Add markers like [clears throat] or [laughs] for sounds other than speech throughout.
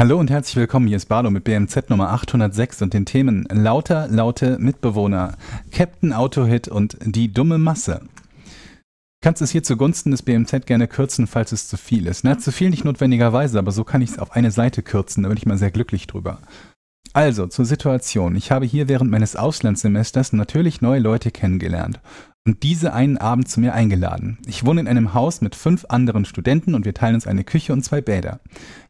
Hallo und herzlich willkommen, hier ist Bardo mit BMZ Nummer 806 und den Themen Lauter, Laute, Mitbewohner, Captain Autohit und die dumme Masse. Kannst es hier zugunsten des BMZ gerne kürzen, falls es zu viel ist. Na, zu viel nicht notwendigerweise, aber so kann ich es auf eine Seite kürzen, da bin ich mal sehr glücklich drüber. Also, zur Situation. Ich habe hier während meines Auslandssemesters natürlich neue Leute kennengelernt und diese einen Abend zu mir eingeladen. Ich wohne in einem Haus mit fünf anderen Studenten und wir teilen uns eine Küche und zwei Bäder.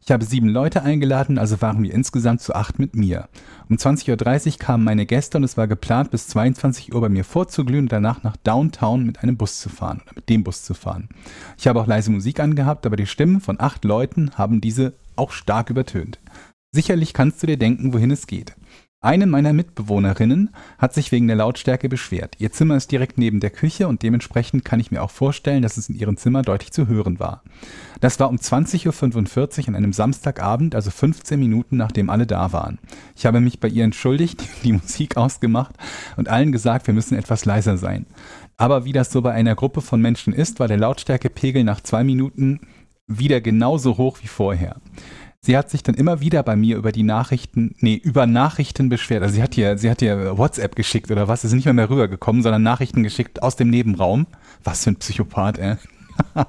Ich habe sieben Leute eingeladen, also waren wir insgesamt zu acht mit mir. Um 20.30 Uhr kamen meine Gäste und es war geplant, bis 22 Uhr bei mir vorzuglühen und danach nach Downtown mit einem Bus zu fahren oder mit dem Bus zu fahren. Ich habe auch leise Musik angehabt, aber die Stimmen von acht Leuten haben diese auch stark übertönt. Sicherlich kannst du dir denken, wohin es geht. Eine meiner Mitbewohnerinnen hat sich wegen der Lautstärke beschwert. Ihr Zimmer ist direkt neben der Küche und dementsprechend kann ich mir auch vorstellen, dass es in ihrem Zimmer deutlich zu hören war. Das war um 20.45 Uhr an einem Samstagabend, also 15 Minuten nachdem alle da waren. Ich habe mich bei ihr entschuldigt, [laughs] die Musik ausgemacht und allen gesagt, wir müssen etwas leiser sein. Aber wie das so bei einer Gruppe von Menschen ist, war der Lautstärkepegel nach zwei Minuten wieder genauso hoch wie vorher sie hat sich dann immer wieder bei mir über die Nachrichten, nee, über Nachrichten beschwert. Also sie hat ihr, sie hat ihr WhatsApp geschickt oder was, sie ist nicht mehr, mehr rübergekommen, sondern Nachrichten geschickt aus dem Nebenraum. Was für ein Psychopath, ey. [laughs]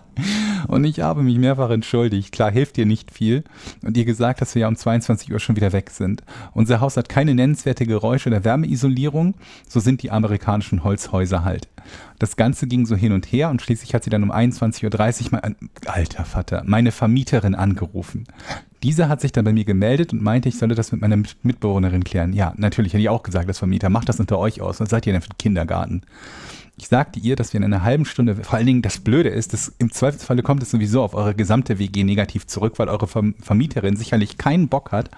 und ich habe mich mehrfach entschuldigt. Klar, hilft ihr nicht viel. Und ihr gesagt, dass wir ja um 22 Uhr schon wieder weg sind. Unser Haus hat keine nennenswerte Geräusche oder Wärmeisolierung. So sind die amerikanischen Holzhäuser halt. Das Ganze ging so hin und her und schließlich hat sie dann um 21.30 Uhr mein alter Vater, meine Vermieterin angerufen. Diese hat sich dann bei mir gemeldet und meinte, ich sollte das mit meiner Mitbewohnerin klären. Ja, natürlich hätte ich auch gesagt, das Vermieter, macht das unter euch aus, was seid ihr denn für den Kindergarten? Ich sagte ihr, dass wir in einer halben Stunde, vor allen Dingen das Blöde ist, dass im Zweifelsfalle kommt es sowieso auf eure gesamte WG negativ zurück, weil eure Vermieterin sicherlich keinen Bock hat,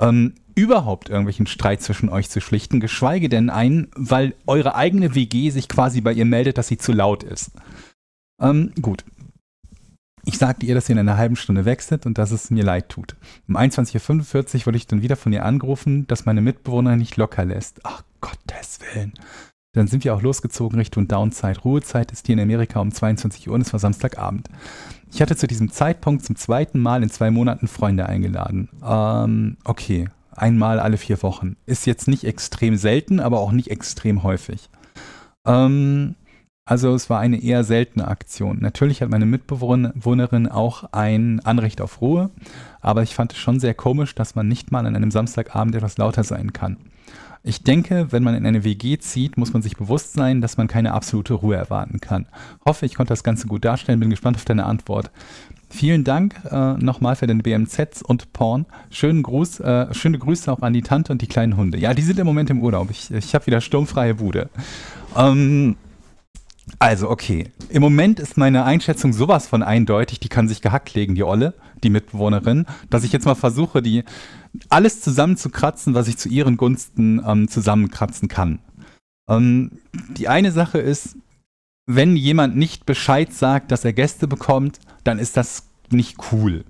ähm, überhaupt irgendwelchen Streit zwischen euch zu schlichten, geschweige denn einen, weil eure eigene WG sich quasi bei ihr meldet, dass sie zu laut ist. Ähm, gut, ich sagte ihr, dass ihr in einer halben Stunde wechselt und dass es mir leid tut. Um 21.45 Uhr wurde ich dann wieder von ihr angerufen, dass meine Mitbewohner nicht locker lässt. Ach Gottes Willen. Dann sind wir auch losgezogen Richtung Downside. Ruhezeit ist hier in Amerika um 22 Uhr und es war Samstagabend. Ich hatte zu diesem Zeitpunkt zum zweiten Mal in zwei Monaten Freunde eingeladen. Ähm, okay. Einmal alle vier Wochen. Ist jetzt nicht extrem selten, aber auch nicht extrem häufig. Ähm, also es war eine eher seltene Aktion. Natürlich hat meine Mitbewohnerin auch ein Anrecht auf Ruhe, aber ich fand es schon sehr komisch, dass man nicht mal an einem Samstagabend etwas lauter sein kann. Ich denke, wenn man in eine WG zieht, muss man sich bewusst sein, dass man keine absolute Ruhe erwarten kann. Hoffe, ich konnte das Ganze gut darstellen, bin gespannt auf deine Antwort. Vielen Dank äh, nochmal für den BMZs und Porn. Schönen Gruß, äh, schöne Grüße auch an die Tante und die kleinen Hunde. Ja, die sind im Moment im Urlaub. Ich, ich habe wieder sturmfreie Bude. Ähm, also, okay. Im Moment ist meine Einschätzung sowas von eindeutig, die kann sich gehackt legen, die Olle, die Mitbewohnerin, dass ich jetzt mal versuche, die alles zusammenzukratzen, was ich zu ihren Gunsten ähm, zusammenkratzen kann. Ähm, die eine Sache ist, wenn jemand nicht Bescheid sagt, dass er Gäste bekommt, dann ist das nicht cool.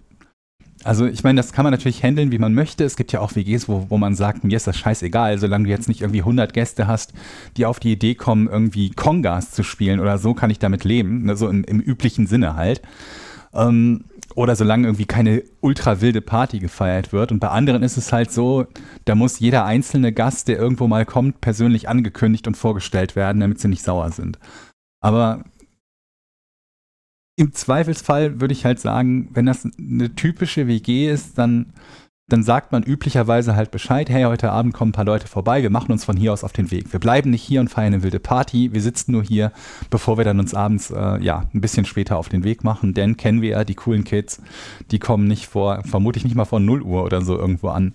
Also ich meine, das kann man natürlich handeln, wie man möchte. Es gibt ja auch WGs, wo, wo man sagt, mir ist das scheißegal, solange du jetzt nicht irgendwie 100 Gäste hast, die auf die Idee kommen, irgendwie Kongas zu spielen oder so, kann ich damit leben. Ne? So im, im üblichen Sinne halt. Ähm, oder solange irgendwie keine ultra wilde Party gefeiert wird. Und bei anderen ist es halt so, da muss jeder einzelne Gast, der irgendwo mal kommt, persönlich angekündigt und vorgestellt werden, damit sie nicht sauer sind. Aber im Zweifelsfall würde ich halt sagen, wenn das eine typische WG ist, dann, dann sagt man üblicherweise halt Bescheid, hey, heute Abend kommen ein paar Leute vorbei, wir machen uns von hier aus auf den Weg. Wir bleiben nicht hier und feiern eine wilde Party, wir sitzen nur hier, bevor wir dann uns abends äh, ja, ein bisschen später auf den Weg machen, denn kennen wir ja die coolen Kids, die kommen nicht vor, vermutlich nicht mal vor 0 Uhr oder so irgendwo an.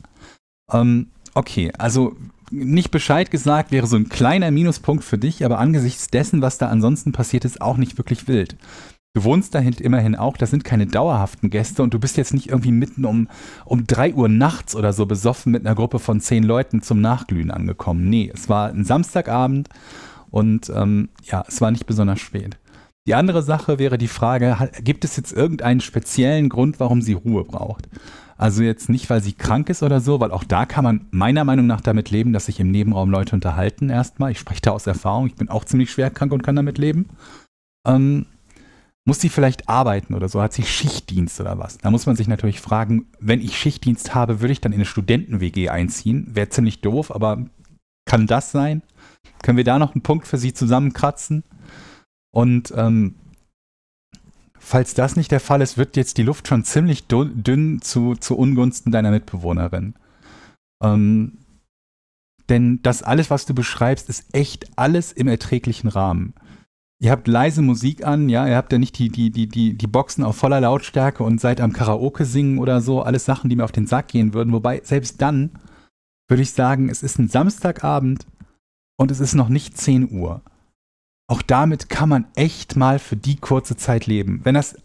Ähm, okay, also nicht Bescheid gesagt wäre so ein kleiner Minuspunkt für dich, aber angesichts dessen, was da ansonsten passiert ist, auch nicht wirklich wild. Du wohnst dahin immerhin auch, das sind keine dauerhaften Gäste und du bist jetzt nicht irgendwie mitten um, um 3 Uhr nachts oder so besoffen mit einer Gruppe von zehn Leuten zum Nachglühen angekommen. Nee, es war ein Samstagabend und ähm, ja, es war nicht besonders spät. Die andere Sache wäre die Frage, gibt es jetzt irgendeinen speziellen Grund, warum sie Ruhe braucht? Also jetzt nicht, weil sie krank ist oder so, weil auch da kann man meiner Meinung nach damit leben, dass sich im Nebenraum Leute unterhalten erstmal. Ich spreche da aus Erfahrung, ich bin auch ziemlich schwer krank und kann damit leben. Ähm, muss sie vielleicht arbeiten oder so, hat sie Schichtdienst oder was. Da muss man sich natürlich fragen, wenn ich Schichtdienst habe, würde ich dann in eine Studenten-WG einziehen? Wäre ziemlich doof, aber kann das sein? Können wir da noch einen Punkt für sie zusammenkratzen? Und ähm, falls das nicht der Fall ist, wird jetzt die Luft schon ziemlich dünn zu, zu Ungunsten deiner Mitbewohnerin. Ähm, denn das alles, was du beschreibst, ist echt alles im erträglichen Rahmen. Ihr habt leise Musik an, ja, ihr habt ja nicht die, die, die, die, die Boxen auf voller Lautstärke und seid am Karaoke singen oder so, alles Sachen, die mir auf den Sack gehen würden. Wobei, selbst dann würde ich sagen, es ist ein Samstagabend und es ist noch nicht 10 Uhr. Auch damit kann man echt mal für die kurze Zeit leben. Wenn das,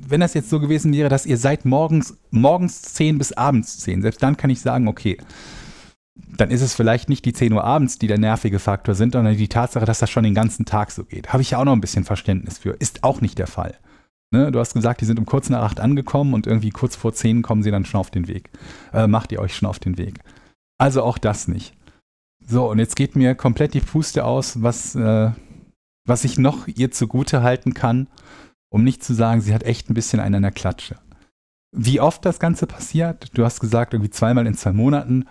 wenn das jetzt so gewesen wäre, dass ihr seid morgens, morgens 10 bis abends 10, selbst dann kann ich sagen, okay, dann ist es vielleicht nicht die 10 Uhr abends, die der nervige Faktor sind, sondern die Tatsache, dass das schon den ganzen Tag so geht. Habe ich ja auch noch ein bisschen Verständnis für. Ist auch nicht der Fall. Ne? Du hast gesagt, die sind um kurz nach 8 angekommen und irgendwie kurz vor 10 kommen sie dann schon auf den Weg. Äh, macht ihr euch schon auf den Weg. Also auch das nicht. So, und jetzt geht mir komplett die Puste aus, was, äh, was ich noch ihr zugute halten kann, um nicht zu sagen, sie hat echt ein bisschen einen an der Klatsche. Wie oft das Ganze passiert, du hast gesagt, irgendwie zweimal in zwei Monaten,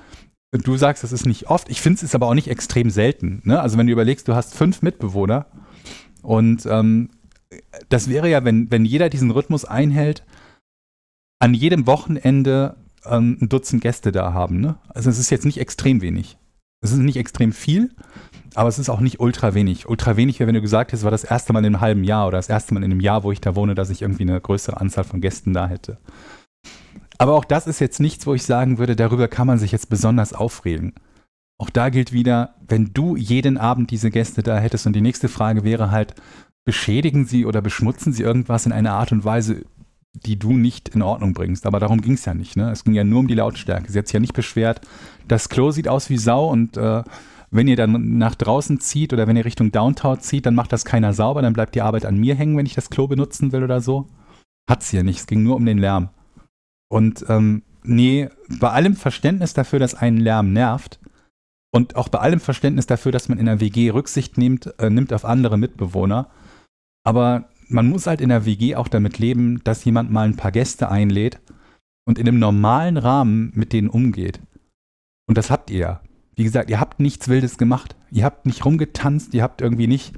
Du sagst, das ist nicht oft. Ich finde es aber auch nicht extrem selten. Ne? Also wenn du überlegst, du hast fünf Mitbewohner und ähm, das wäre ja, wenn, wenn jeder diesen Rhythmus einhält, an jedem Wochenende ähm, ein Dutzend Gäste da haben. Ne? Also es ist jetzt nicht extrem wenig. Es ist nicht extrem viel, aber es ist auch nicht ultra wenig. Ultra wenig wäre, wenn du gesagt hättest, war das erste Mal in einem halben Jahr oder das erste Mal in einem Jahr, wo ich da wohne, dass ich irgendwie eine größere Anzahl von Gästen da hätte. Aber auch das ist jetzt nichts, wo ich sagen würde, darüber kann man sich jetzt besonders aufregen. Auch da gilt wieder, wenn du jeden Abend diese Gäste da hättest und die nächste Frage wäre halt, beschädigen sie oder beschmutzen sie irgendwas in einer Art und Weise, die du nicht in Ordnung bringst. Aber darum ging es ja nicht. Ne? Es ging ja nur um die Lautstärke. Sie hat sich ja nicht beschwert, das Klo sieht aus wie Sau und äh, wenn ihr dann nach draußen zieht oder wenn ihr Richtung Downtown zieht, dann macht das keiner sauber, dann bleibt die Arbeit an mir hängen, wenn ich das Klo benutzen will oder so. Hat sie ja nicht. Es ging nur um den Lärm. Und ähm, nee, bei allem Verständnis dafür, dass einen Lärm nervt und auch bei allem Verständnis dafür, dass man in der WG Rücksicht nimmt, äh, nimmt auf andere Mitbewohner, aber man muss halt in der WG auch damit leben, dass jemand mal ein paar Gäste einlädt und in einem normalen Rahmen mit denen umgeht. Und das habt ihr ja. Wie gesagt, ihr habt nichts Wildes gemacht. Ihr habt nicht rumgetanzt, ihr habt irgendwie nicht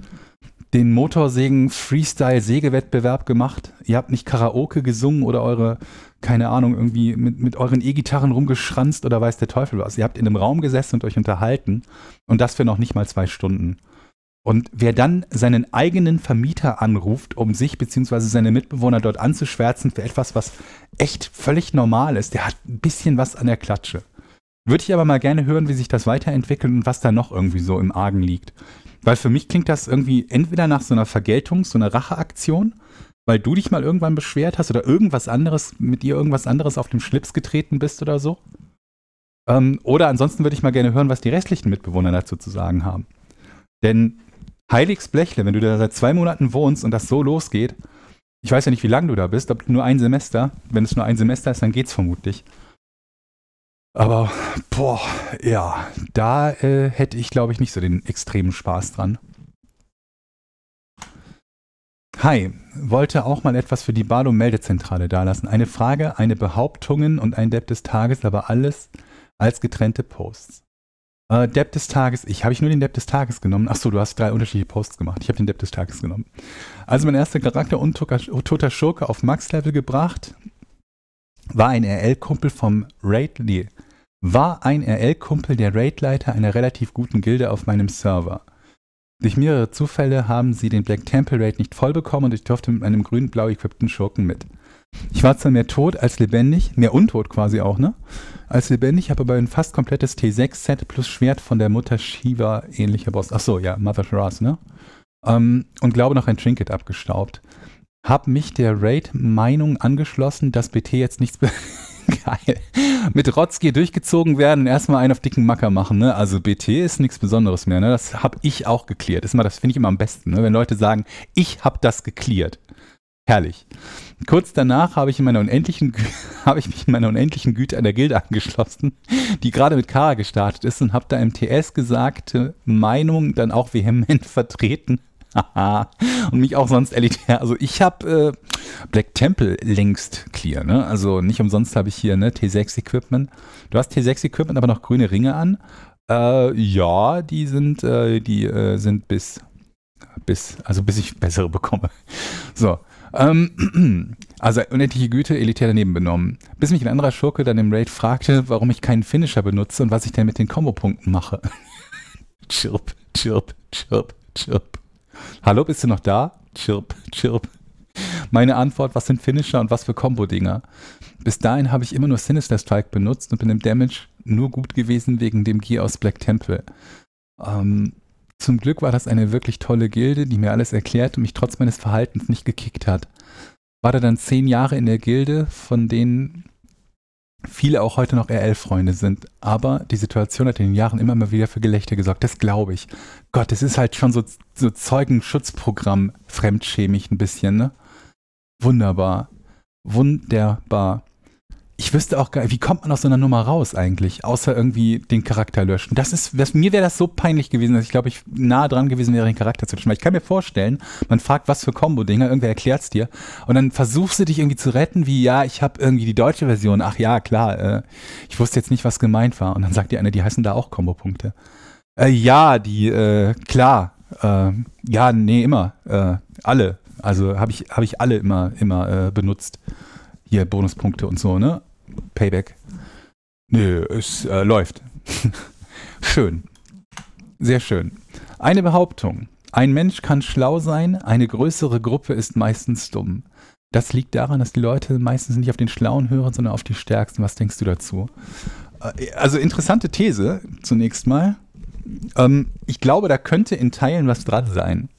den Motorsägen Freestyle Sägewettbewerb gemacht. Ihr habt nicht Karaoke gesungen oder eure, keine Ahnung, irgendwie mit, mit euren E-Gitarren rumgeschranzt oder weiß der Teufel was. Ihr habt in einem Raum gesessen und euch unterhalten und das für noch nicht mal zwei Stunden. Und wer dann seinen eigenen Vermieter anruft, um sich bzw. seine Mitbewohner dort anzuschwärzen für etwas, was echt völlig normal ist, der hat ein bisschen was an der Klatsche. Würde ich aber mal gerne hören, wie sich das weiterentwickelt und was da noch irgendwie so im Argen liegt. Weil für mich klingt das irgendwie entweder nach so einer Vergeltung, so einer Racheaktion, weil du dich mal irgendwann beschwert hast oder irgendwas anderes, mit dir irgendwas anderes auf dem Schlips getreten bist oder so. Ähm, oder ansonsten würde ich mal gerne hören, was die restlichen Mitbewohner dazu zu sagen haben. Denn heiligs Blechle, wenn du da seit zwei Monaten wohnst und das so losgeht, ich weiß ja nicht, wie lange du da bist, ob nur ein Semester, wenn es nur ein Semester ist, dann geht's vermutlich. Aber, boah, ja, da äh, hätte ich, glaube ich, nicht so den extremen Spaß dran. Hi, wollte auch mal etwas für die Barlow-Meldezentrale dalassen. Eine Frage, eine Behauptung und ein Depp des Tages, aber alles als getrennte Posts. Äh, Depp des Tages, ich habe ich nur den Depp des Tages genommen. Achso, du hast drei unterschiedliche Posts gemacht. Ich habe den Depp des Tages genommen. Also mein erster Charakter und toter Schurke auf Max-Level gebracht war ein RL-Kumpel vom Raid, nee, war ein RL-Kumpel der Raidleiter einer relativ guten Gilde auf meinem Server. Durch mehrere Zufälle haben sie den Black Temple Raid nicht vollbekommen und ich durfte mit meinem grün-blau equippten Schurken mit. Ich war zwar mehr tot als lebendig, mehr untot quasi auch, ne? Als lebendig, habe aber ein fast komplettes T6-Set plus Schwert von der Mutter Shiva ähnlicher Boss. Achso, ja, Mother Shiraz, ne? Um, ähm, und glaube noch ein Trinket abgestaubt. Hab mich der Raid-Meinung angeschlossen, dass BT jetzt nichts. [laughs] Geil. Mit Rotzki durchgezogen werden und erstmal einen auf dicken Macker machen. Ne? Also BT ist nichts Besonderes mehr. Ne? Das habe ich auch geklärt. Ist mal, das finde ich immer am besten, ne? wenn Leute sagen, ich habe das geklärt. Herrlich. Kurz danach habe ich, in meiner unendlichen, [laughs] habe ich mich in meiner unendlichen Güte an der Gilde angeschlossen, die gerade mit Kara gestartet ist und habe da im TS gesagte Meinung dann auch vehement [laughs] vertreten [laughs] und mich auch sonst elitär. Also ich habe äh, Black Temple längst clear. Ne? Also nicht umsonst habe ich hier ne, T6 Equipment. Du hast T6 Equipment, aber noch grüne Ringe an. Äh, ja, die sind, äh, die äh, sind bis, bis, also bis ich bessere bekomme. [laughs] So. Ähm, [clears throat] also unendliche Güte, elitär daneben benommen. Bis mich ein anderer Schurke dann im Raid fragte, warum ich keinen Finisher benutze und was ich denn mit den Kombopunkten mache. [laughs] chirp, chirp, chirp, chirp. Hallo, bist du noch da? Chirp, chirp. Meine Antwort, was sind Finisher und was für Combo-Dinger? Bis dahin habe ich immer nur Sinister Strike benutzt und bin im Damage nur gut gewesen wegen dem Gear aus Black Temple. Ähm, zum Glück war das eine wirklich tolle Gilde, die mir alles erklärt und mich trotz meines Verhaltens nicht gekickt hat. War da dann zehn Jahre in der Gilde, von denen viele auch heute noch RL-Freunde sind. Aber die Situation hat in den Jahren immer mal wieder für Gelächter gesorgt. Das glaube ich. Gott, es ist halt schon so, so Zeugenschutzprogramm fremdschämig ein bisschen, ne? Wunderbar. Wunderbar ich wüsste auch gar nicht, wie kommt man aus so einer Nummer raus eigentlich, außer irgendwie den Charakter löschen. Das ist, das, mir wäre das so peinlich gewesen, dass ich glaube, ich nahe dran gewesen wäre, den Charakter zu löschen. Weil ich kann mir vorstellen, man fragt, was für Combo-Dinger, irgendwer erklärt es dir und dann versuchst du dich irgendwie zu retten, wie, ja, ich habe irgendwie die deutsche Version, ach ja, klar, äh, ich wusste jetzt nicht, was gemeint war. Und dann sagt dir einer, die heißen da auch Combo-Punkte. Äh, ja, die, äh, klar, Äh, ja, nee, immer, Äh, alle. Also habe ich, hab ich alle immer, immer äh, benutzt hier Bonuspunkte und so, ne? Payback. Nö, es äh, läuft. [laughs] schön. Sehr schön. Eine Behauptung. Ein Mensch kann schlau sein, eine größere Gruppe ist meistens dumm. Das liegt daran, dass die Leute meistens nicht auf den Schlauen hören, sondern auf die Stärksten. Was denkst du dazu? Äh, also interessante These zunächst mal. Ähm, ich glaube, da könnte in Teilen was dran sein.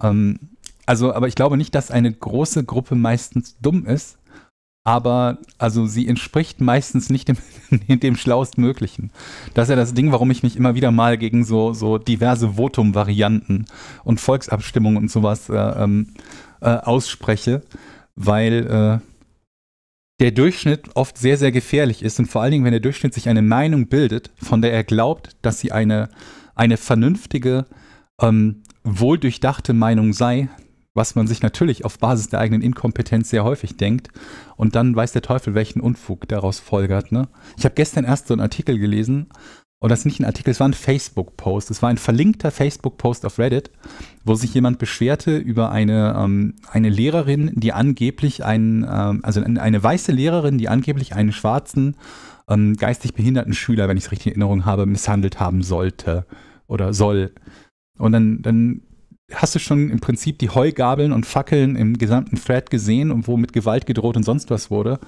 Ähm, also, aber ich glaube nicht, dass eine große Gruppe meistens dumm ist, aber also sie entspricht meistens nicht dem, [laughs] dem schlaustmöglichen. Das ist ja das Ding, warum ich mich immer wieder mal gegen so, so diverse Votum-Varianten und Volksabstimmungen und sowas äh, ähm, äh, ausspreche, weil äh, der Durchschnitt oft sehr, sehr gefährlich ist und vor allen Dingen, wenn der Durchschnitt sich eine Meinung bildet, von der er glaubt, dass sie eine, eine vernünftige, ähm, wohldurchdachte Meinung sei, was man sich natürlich auf Basis der eigenen Inkompetenz sehr häufig denkt. Und dann weiß der Teufel, welchen Unfug daraus folgert. Ne? Ich habe gestern erst so einen Artikel gelesen. Und das ist nicht ein Artikel, es war ein Facebook-Post. Es war ein verlinkter Facebook-Post auf Reddit, wo sich jemand beschwerte über eine, ähm, eine Lehrerin, die angeblich einen, ähm, also eine weiße Lehrerin, die angeblich einen schwarzen, ähm, geistig behinderten Schüler, wenn ich es richtig in Erinnerung habe, misshandelt haben sollte oder soll. Und dann, dann hast du schon im Prinzip die Heugabeln und Fackeln im gesamten Thread gesehen und wo mit Gewalt gedroht und sonst was wurde.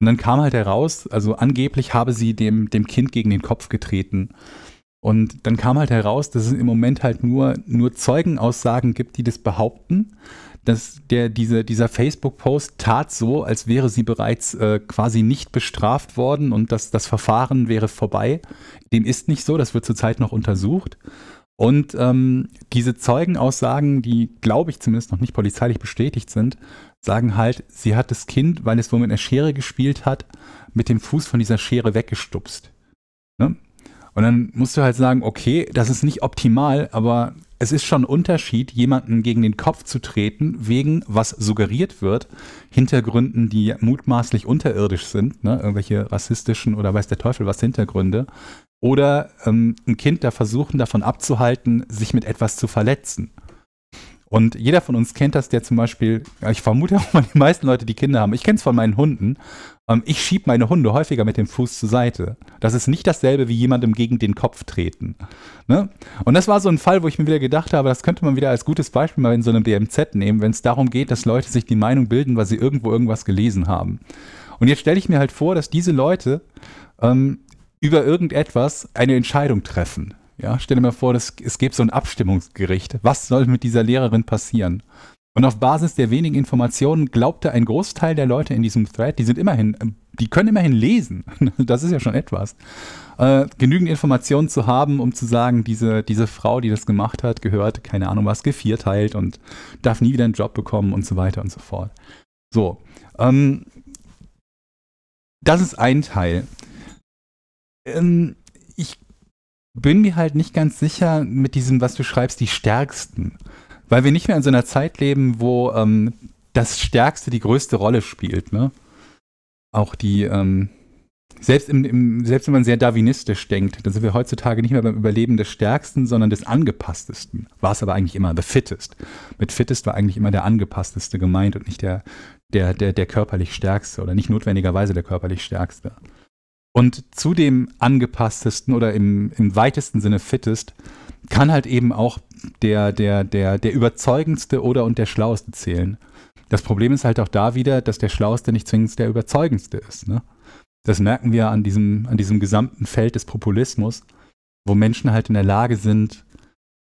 Und dann kam halt heraus, also angeblich habe sie dem, dem Kind gegen den Kopf getreten. Und dann kam halt heraus, dass es im Moment halt nur, nur Zeugenaussagen gibt, die das behaupten, dass der, diese, dieser Facebook-Post tat so, als wäre sie bereits äh, quasi nicht bestraft worden und dass das Verfahren wäre vorbei. Dem ist nicht so, das wird zurzeit noch untersucht. Und ähm, diese Zeugenaussagen, die, glaube ich zumindest, noch nicht polizeilich bestätigt sind, sagen halt, sie hat das Kind, weil es wohl mit einer Schere gespielt hat, mit dem Fuß von dieser Schere weggestupst. Ne? Und dann musst du halt sagen, okay, das ist nicht optimal, aber es ist schon ein Unterschied, jemanden gegen den Kopf zu treten, wegen was suggeriert wird, Hintergründen, die mutmaßlich unterirdisch sind, ne? irgendwelche rassistischen oder weiß der Teufel was Hintergründe, oder ähm, ein Kind da versuchen, davon abzuhalten, sich mit etwas zu verletzen. Und jeder von uns kennt das, der zum Beispiel, ich vermute [laughs] auch mal die meisten Leute, die Kinder haben. Ich kenne es von meinen Hunden. Ähm, ich schiebe meine Hunde häufiger mit dem Fuß zur Seite. Das ist nicht dasselbe wie jemandem gegen den Kopf treten. Ne? Und das war so ein Fall, wo ich mir wieder gedacht habe, das könnte man wieder als gutes Beispiel mal in so einem DMZ nehmen, wenn es darum geht, dass Leute sich die Meinung bilden, weil sie irgendwo irgendwas gelesen haben. Und jetzt stelle ich mir halt vor, dass diese Leute ähm, über irgendetwas eine Entscheidung treffen. Ja, stell dir mal vor, das, es gäbe so ein Abstimmungsgericht. Was soll mit dieser Lehrerin passieren? Und auf Basis der wenigen Informationen glaubte ein Großteil der Leute in diesem Thread, die sind immerhin, die können immerhin lesen. [laughs] Das ist ja schon etwas. Äh, genügend Informationen zu haben, um zu sagen, diese, diese Frau, die das gemacht hat, gehört, keine Ahnung was, gevierteilt und darf nie wieder einen Job bekommen und so weiter und so fort. So. Ähm, das ist ein Teil ähm, ich bin mir halt nicht ganz sicher mit diesem, was du schreibst, die Stärksten. Weil wir nicht mehr in so einer Zeit leben, wo ähm, das Stärkste die größte Rolle spielt. Ne? Auch die, ähm, selbst, im, im, selbst wenn man sehr darwinistisch denkt, dann sind wir heutzutage nicht mehr beim Überleben des Stärksten, sondern des Angepasstesten. War es aber eigentlich immer, the fittest. Mit fittest war eigentlich immer der Angepassteste gemeint und nicht der, der, der, der körperlich Stärkste oder nicht notwendigerweise der körperlich Stärkste. Und zu dem angepasstesten oder im, im weitesten Sinne fittest kann halt eben auch der, der, der, der überzeugendste oder und der schlauste zählen. Das Problem ist halt auch da wieder, dass der schlauste nicht zwingend der überzeugendste ist. Ne? Das merken wir an diesem, an diesem gesamten Feld des Populismus, wo Menschen halt in der Lage sind,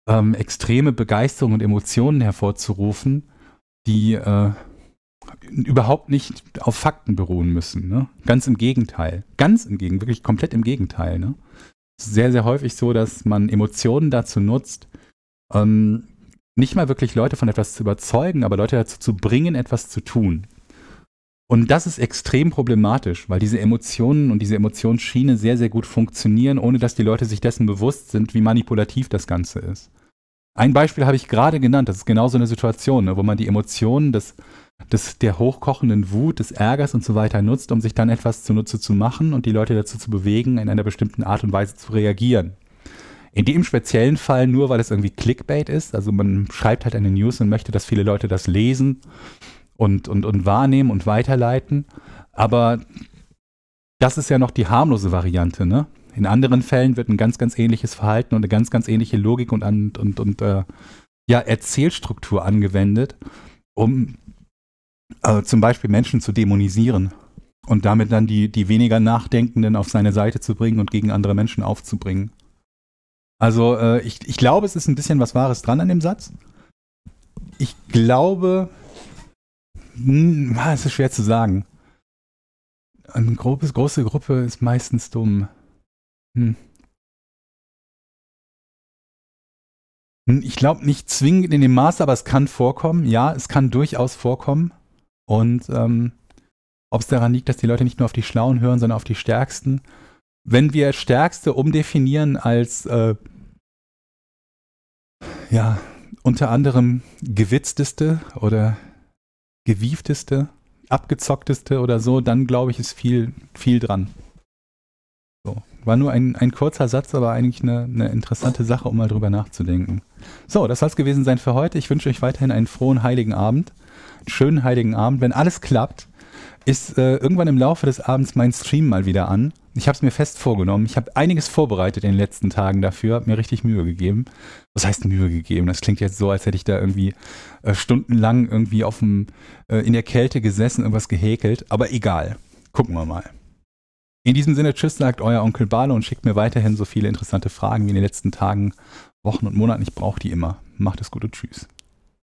ähm, extreme Begeisterung und Emotionen hervorzurufen, die äh, überhaupt nicht auf Fakten beruhen müssen. Ne? Ganz im Gegenteil. Ganz im Gegenteil, wirklich komplett im Gegenteil. Ne? Sehr, sehr häufig so, dass man Emotionen dazu nutzt, ähm, nicht mal wirklich Leute von etwas zu überzeugen, aber Leute dazu zu bringen, etwas zu tun. Und das ist extrem problematisch, weil diese Emotionen und diese Emotionsschiene sehr, sehr gut funktionieren, ohne dass die Leute sich dessen bewusst sind, wie manipulativ das Ganze ist. Ein Beispiel habe ich gerade genannt, das ist genau so eine Situation, ne, wo man die Emotionen des, des, der hochkochenden Wut, des Ärgers und so weiter nutzt, um sich dann etwas zunutze zu machen und die Leute dazu zu bewegen, in einer bestimmten Art und Weise zu reagieren. In dem speziellen Fall nur, weil es irgendwie Clickbait ist, also man schreibt halt eine News und möchte, dass viele Leute das lesen und, und, und wahrnehmen und weiterleiten. Aber das ist ja noch die harmlose Variante, ne? In anderen Fällen wird ein ganz, ganz ähnliches Verhalten und eine ganz, ganz ähnliche Logik und, und, und äh, ja, Erzählstruktur angewendet, um äh, zum Beispiel Menschen zu dämonisieren und damit dann die, die weniger Nachdenkenden auf seine Seite zu bringen und gegen andere Menschen aufzubringen. Also äh, ich, ich glaube, es ist ein bisschen was Wahres dran an dem Satz. Ich glaube, hm, ah, es ist schwer zu sagen. Eine große, große Gruppe ist meistens dumm. Hm. hm. Ich glaube nicht zwingend in dem Maß, aber es kann vorkommen. Ja, es kann durchaus vorkommen. Und ähm, ob es daran liegt, dass die Leute nicht nur auf die Schlauen hören, sondern auf die Stärksten. Wenn wir Stärkste umdefinieren als, äh, ja, unter anderem gewitzteste oder gewiefteste, abgezockteste oder so, dann glaube ich, ist viel, viel dran. So, war nur ein, ein kurzer Satz, aber eigentlich eine, eine interessante Sache, um mal drüber nachzudenken. So, das soll es gewesen sein für heute. Ich wünsche euch weiterhin einen frohen heiligen Abend, einen schönen heiligen Abend. Wenn alles klappt, ist äh, irgendwann im Laufe des Abends mein Stream mal wieder an. Ich habe es mir fest vorgenommen. Ich habe einiges vorbereitet in den letzten Tagen dafür, habe mir richtig Mühe gegeben. Was heißt Mühe gegeben? Das klingt jetzt so, als hätte ich da irgendwie äh, stundenlang irgendwie auf dem, äh, in der Kälte gesessen, irgendwas gehäkelt. Aber egal. Gucken wir mal. In diesem Sinne, tschüss, sagt euer Onkel Bale und schickt mir weiterhin so viele interessante Fragen wie in den letzten Tagen, Wochen und Monaten. Ich brauche die immer. Macht es gut und tschüss.